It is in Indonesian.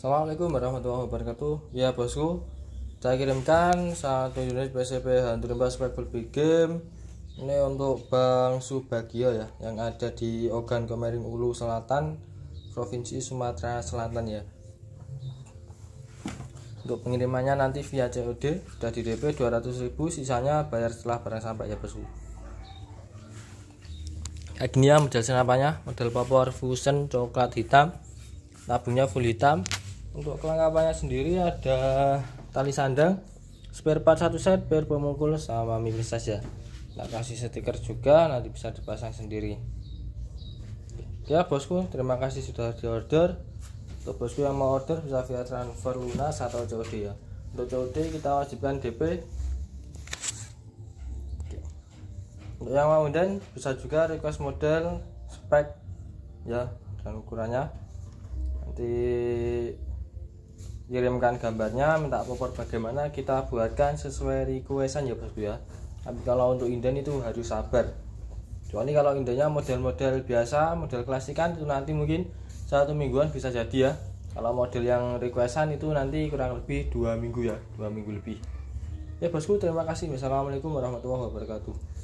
Assalamualaikum warahmatullahi wabarakatuh Ya bosku Saya kirimkan satu unit PCB Hantu Limbah Spekul Big Game Ini untuk Bang Subagio ya Yang ada di Ogan Komering Ulu Selatan Provinsi Sumatera Selatan ya Untuk pengirimannya nanti via COD Sudah di DP 200.000 Sisanya bayar setelah barang sampai ya bosku Agnia model senapanya model power fusion coklat hitam tabungnya full hitam untuk kelengkapannya sendiri ada tali sandang spare part satu set spare pemukul sama mimis saja tak kasih stiker juga nanti bisa dipasang sendiri ya bosku terima kasih sudah di order untuk bosku yang mau order bisa via transfer lunas atau COD ya untuk COD kita wajibkan DP untuk yang mau dan bisa juga request model spek ya dan ukurannya nanti kirimkan gambarnya minta popor bagaimana kita buatkan sesuai requestan ya bosku ya tapi kalau untuk inden itu harus sabar Kecuali kalau indennya model-model biasa model klasik kan itu nanti mungkin satu mingguan bisa jadi ya kalau model yang requestan itu nanti kurang lebih dua minggu ya dua minggu lebih ya bosku terima kasih wassalamualaikum warahmatullahi wabarakatuh